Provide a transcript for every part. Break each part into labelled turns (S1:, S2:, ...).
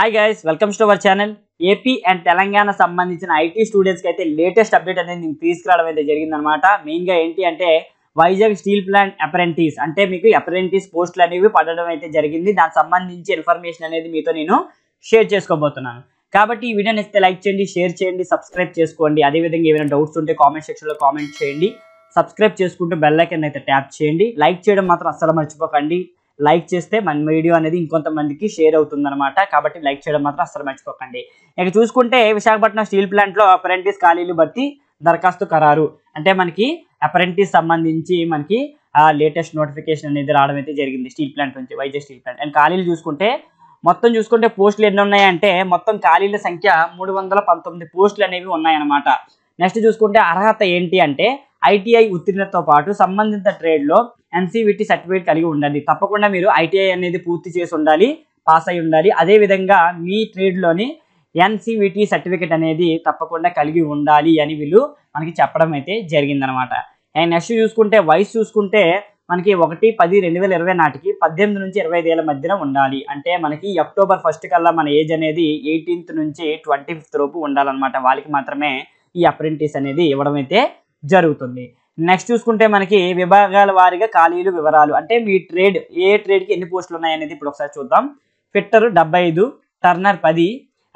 S1: hi guys welcomes to our channel AP and Telangana సంబంధించిన IT స్టూడెంట్స్కి అయితే లేటెస్ట్ అప్డేట్ అనేది నేను తీసుకురావడం అయితే జరిగిందనమాట మెయిన్గా ఏంటి అంటే వైజాగ్ స్టీల్ ప్లాంట్ అప్రెంటిస్ అంటే మీకు అప్రెంటీస్ పోస్టులు అనేవి పడడం అయితే జరిగింది దానికి సంబంధించి ఇన్ఫర్మేషన్ అనేది మీతో నేను షేర్ చేసుకోబోతున్నాను కాబట్టి ఈ వీడియో ఇస్తే లైక్ చేయండి షేర్ చేయండి సబ్స్క్రైబ్ చేసుకోండి అదేవిధంగా ఏమైనా డౌట్స్ ఉంటే కామెంట్ సెక్షన్లో కామెంట్ చేయండి సబ్స్క్రైబ్ చేసుకుంటూ బెల్లైకన్ అయితే ట్యాప్ చేయండి లైక్ చేయడం మాత్రం అస్సలు మర్చిపోకండి లైక్ చేస్తే మన వీడియో అనేది ఇంకొంతమందికి షేర్ అనమాట కాబట్టి లైక్ చేయడం మాత్రం అసలు మర్చిపోకండి ఇక చూసుకుంటే విశాఖపట్నం స్టీల్ ప్లాంట్లో అప్రెంటిస్ ఖాళీలు బట్టి దరఖాస్తు ఖరారు అంటే మనకి అప్రెంటిస్ సంబంధించి మనకి లేటెస్ట్ నోటిఫికేషన్ అనేది రావడం అయితే జరిగింది స్టీల్ ప్లాంట్ నుంచి వైజాగ్ స్టీల్ ప్లాంట్ అండ్ ఖాళీలు చూసుకుంటే మొత్తం చూసుకుంటే పోస్టులు ఎన్ని ఉన్నాయంటే మొత్తం ఖాళీల సంఖ్య మూడు వందల పంతొమ్మిది పోస్టులు అనేవి ఉన్నాయన్నమాట నెక్స్ట్ చూసుకుంటే అర్హత ఏంటి అంటే ఐటీఐ ఉత్తీర్ణతతో పాటు సంబంధిత ట్రేడ్లో ఎన్సీవిటీ సర్టిఫికేట్ కలిగి ఉండాలి తప్పకుండా మీరు ఐటీఐ అనేది పూర్తి చేసి ఉండాలి పాస్ అయి ఉండాలి అదేవిధంగా మీ ట్రేడ్లోని ఎన్సీవిటీ సర్టిఫికేట్ అనేది తప్పకుండా కలిగి ఉండాలి అని వీళ్ళు మనకి చెప్పడం అయితే జరిగిందనమాట అండ్ నెక్స్ట్ చూసుకుంటే వయసు చూసుకుంటే మనకి ఒకటి పది రెండు వేల ఇరవై నాటికి పద్దెనిమిది నుంచి ఇరవై ఐదు ఏళ్ళ మధ్యన ఉండాలి అంటే మనకి అక్టోబర్ ఫస్ట్ కల్లా మన ఏజ్ అనేది ఎయిటీన్త్ నుంచి ట్వంటీ ఫిఫ్త్ లోపు ఉండాలన్నమాట వాళ్ళకి మాత్రమే ఈ అప్రెంటిస్ అనేది ఇవ్వడం అయితే జరుగుతుంది నెక్స్ట్ చూసుకుంటే మనకి విభాగాల వారీగా ఖాళీలు వివరాలు అంటే మీ ట్రేడ్ ఏ ట్రేడ్కి ఎన్ని పోస్టులు ఉన్నాయనేది ఇప్పుడు ఒకసారి చూద్దాం ఫిట్టర్ డెబ్బై ఐదు టర్నర్ పది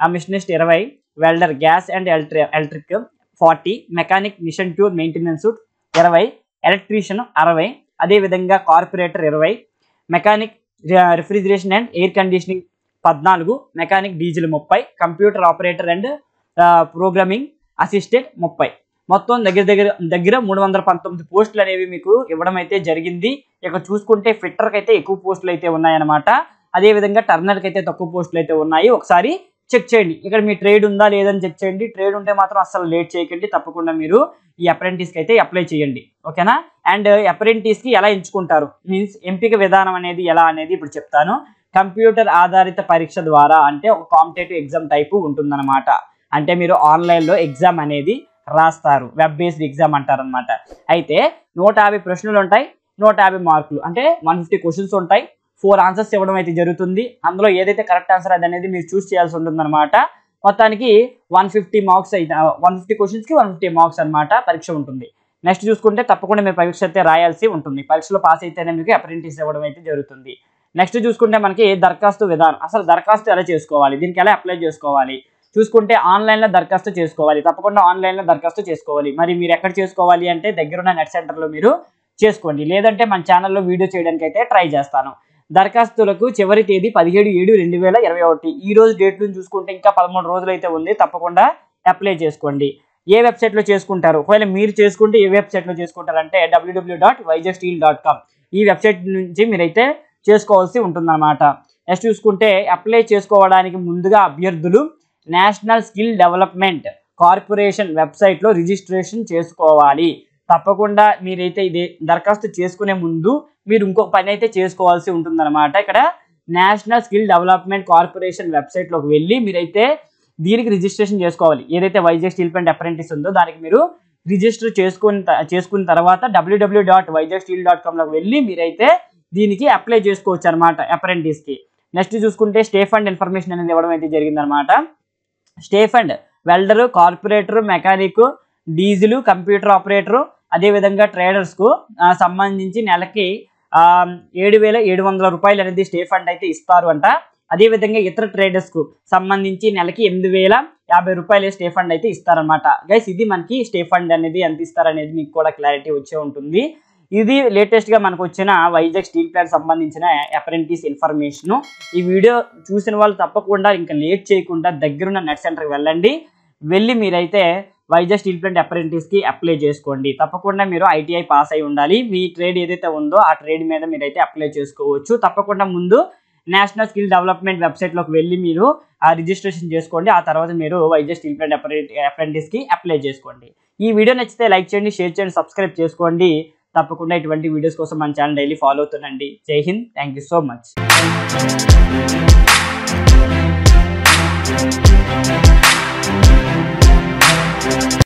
S1: ఆ మిషనిస్ట్ ఇరవై welder gas and electric electric forty mechanic machine tool maintenance ఇరవై ఎలక్ట్రీషియన్ అరవై అదేవిధంగా కార్పొరేటర్ ఇరవై mechanic refrigeration and air conditioning పద్నాలుగు మెకానిక్ డీజిల్ ముప్పై computer operator and programming assistant ముప్పై మొత్తం దగ్గర దగ్గర దగ్గర మూడు వందల పంతొమ్మిది పోస్టులు అనేవి మీకు ఇవ్వడం అయితే జరిగింది ఇక్కడ చూసుకుంటే ఫిట్టర్కి అయితే ఎక్కువ పోస్టులు అయితే ఉన్నాయన్నమాట అదేవిధంగా టర్నర్కి అయితే తక్కువ పోస్టులు అయితే ఉన్నాయి ఒకసారి చెక్ చేయండి ఇక్కడ మీ ట్రేడ్ ఉందా లేదని చెక్ చేయండి ట్రేడ్ ఉంటే మాత్రం అసలు లేట్ చేయకండి తప్పకుండా మీరు ఈ అప్రెంటిస్కి అయితే అప్లై చేయండి ఓకేనా అండ్ అప్రెంటిస్కి ఎలా ఎంచుకుంటారు మీన్స్ ఎంపిక విధానం అనేది ఎలా అనేది ఇప్పుడు చెప్తాను కంప్యూటర్ ఆధారిత పరీక్ష ద్వారా అంటే ఒక కాంపిటేటివ్ ఎగ్జామ్ టైపు ఉంటుందన్నమాట అంటే మీరు ఆన్లైన్లో ఎగ్జామ్ అనేది రాస్తారు వెబ్ బేస్డ్ ఎగ్జామ్ అంటారు అయితే నూట యాభై ప్రశ్నలు ఉంటాయి నూట యాభై మార్కులు అంటే వన్ ఫిఫ్టీ క్వశ్చన్స్ ఉంటాయి ఫోర్ ఆన్సర్స్ ఇవ్వడం అయితే జరుగుతుంది అందులో ఏదైతే కరెక్ట్ ఆన్సర్ అది అనేది మీరు చూస్ చేయాల్సి ఉంటుందన్నమాట మొత్తానికి వన్ ఫిఫ్టీ మార్క్స్ అయితే వన్ ఫిఫ్టీ క్వశ్చన్స్కి వన్ ఫిఫ్టీ మార్క్స్ అనమాట పరీక్ష ఉంటుంది నెక్స్ట్ చూసుకుంటే తప్పకుండా మీరు పరీక్ష అయితే రాయాల్సి ఉంటుంది పరీక్షలో పాస్ అయితేనే మీకు అప్రెంటిస్ ఇవ్వడం అయితే జరుగుతుంది నెక్స్ట్ చూసుకుంటే మనకి దరఖాస్తు విధానం అసలు దరఖాస్తు ఎలా చేసుకోవాలి దీనికి ఎలా అప్లై చేసుకోవాలి చూసుకుంటే ఆన్లైన్లో దరఖాస్తు చేసుకోవాలి తప్పకుండా ఆన్లైన్లో దరఖాస్తు చేసుకోవాలి మరి మీరు ఎక్కడ చేసుకోవాలి అంటే దగ్గరున్న నెట్ సెంటర్లో మీరు చేసుకోండి లేదంటే మన ఛానల్లో వీడియో చేయడానికి అయితే ట్రై చేస్తాను దరఖాస్తులకు చివరి తేదీ పదిహేడు ఏడు రెండు వేల ఇరవై ఒకటి ఈ రోజు డేట్లు చూసుకుంటే ఇంకా పదమూడు రోజులు అయితే ఉంది తప్పకుండా అప్లై చేసుకోండి ఏ వెబ్సైట్లో చేసుకుంటారు ఒకవేళ మీరు చేసుకుంటే ఏ వెబ్సైట్లో చేసుకుంటారంటే W W dot steel dot com ఈ వెబ్సైట్ నుంచి మీరైతే చేసుకోవాల్సి ఉంటుందన్నమాట నెక్స్ట్ చూసుకుంటే అప్లై చేసుకోవడానికి ముందుగా అభ్యర్థులు నేషనల్ స్కిల్ డెవలప్మెంట్ కార్పొరేషన్ వెబ్సైట్లో రిజిస్ట్రేషన్ చేసుకోవాలి తప్పకుండా మీరైతే ఇది దరఖాస్తు చేసుకునే ముందు మీరు ఇంకొక పని అయితే చేసుకోవాల్సి ఉంటుందన్నమాట ఇక్కడ నేషనల్ స్కిల్ డెవలప్మెంట్ కార్పొరేషన్ వెబ్సైట్లోకి వెళ్ళి మీరైతే దీనికి రిజిస్ట్రేషన్ చేసుకోవాలి ఏదైతే వైజాగ్ స్టీల్ ప్లాంట్ అప్రెంటిస్ ఉందో దానికి మీరు రిజిస్టర్ చేసుకున్న చేసుకున్న తర్వాత W W dot Vizag steel dot కామ్లోకి వెళ్ళి మీరైతే దీనికి అప్లై చేసుకోవచ్చు అనమాట అప్రెంటిస్కి నెక్స్ట్ చూసుకుంటే స్టే ఫండ్ ఇన్ఫర్మేషన్ అనేది ఇవ్వడం అయితే జరిగిందనమాట stipend welder corporator mechanic diesel computer operator అదేవిధంగా ట్రేడర్స్కు సంబంధించి నెలకి ఏడు వేల ఏడు వందల రూపాయలు అనేది స్టే ఫండ్ అయితే ఇస్తారు అంట అదేవిధంగా ఇతర ట్రేడర్స్కు సంబంధించి నెలకి ఎనిమిది వేల యాభై రూపాయలు స్టే ఫండ్ అయితే ఇస్తారనమాట గైస్ ఇది మనకి స్టే ఫండ్ అనేది ఎంత ఇస్తారనేది మీకు కూడా క్లారిటీ వచ్చే ఉంటుంది ఇది లేటెస్ట్గా మనకు వచ్చిన వైజాగ్ స్టీల్ ప్లాంట్ సంబంధించిన అప్రెంటిస్ ఇన్ఫర్మేషన్ ఈ వీడియో చూసిన వాళ్ళు తప్పకుండా ఇంకా లేట్ చేయకుండా దగ్గరున్న నెట్ సెంటర్కి వెళ్ళండి వెళ్ళి మీరైతే వైజాగ్ స్టీల్ ప్లాంట్ అప్రెంటిస్కి అప్లై చేసుకోండి తప్పకుండా మీరు ఐటీఐ పాస్ అయి ఉండాలి మీ ట్రేడ్ ఏదైతే ఉందో ఆ ట్రేడ్ మీద మీరైతే అప్లై చేసుకోవచ్చు తప్పకుండా ముందు నేషనల్ స్కిల్ డెవలప్మెంట్ వెబ్సైట్లోకి వెళ్ళి మీరు ఆ రిజిస్ట్రేషన్ చేసుకోండి ఆ తర్వాత మీరు వైజాగ్ స్టీల్ ప్లాంట్ అప్రెంటిస్కి అప్లై చేసుకోండి ఈ వీడియో నచ్చితే లైక్ చేయండి షేర్ చేయండి సబ్స్క్రైబ్ చేసుకోండి తప్పకుండా ఇటువంటి వీడియోస్ కోసం మన ఛానల్ డైలీ ఫాలో అవుతుందండి Jai Hind thank you so much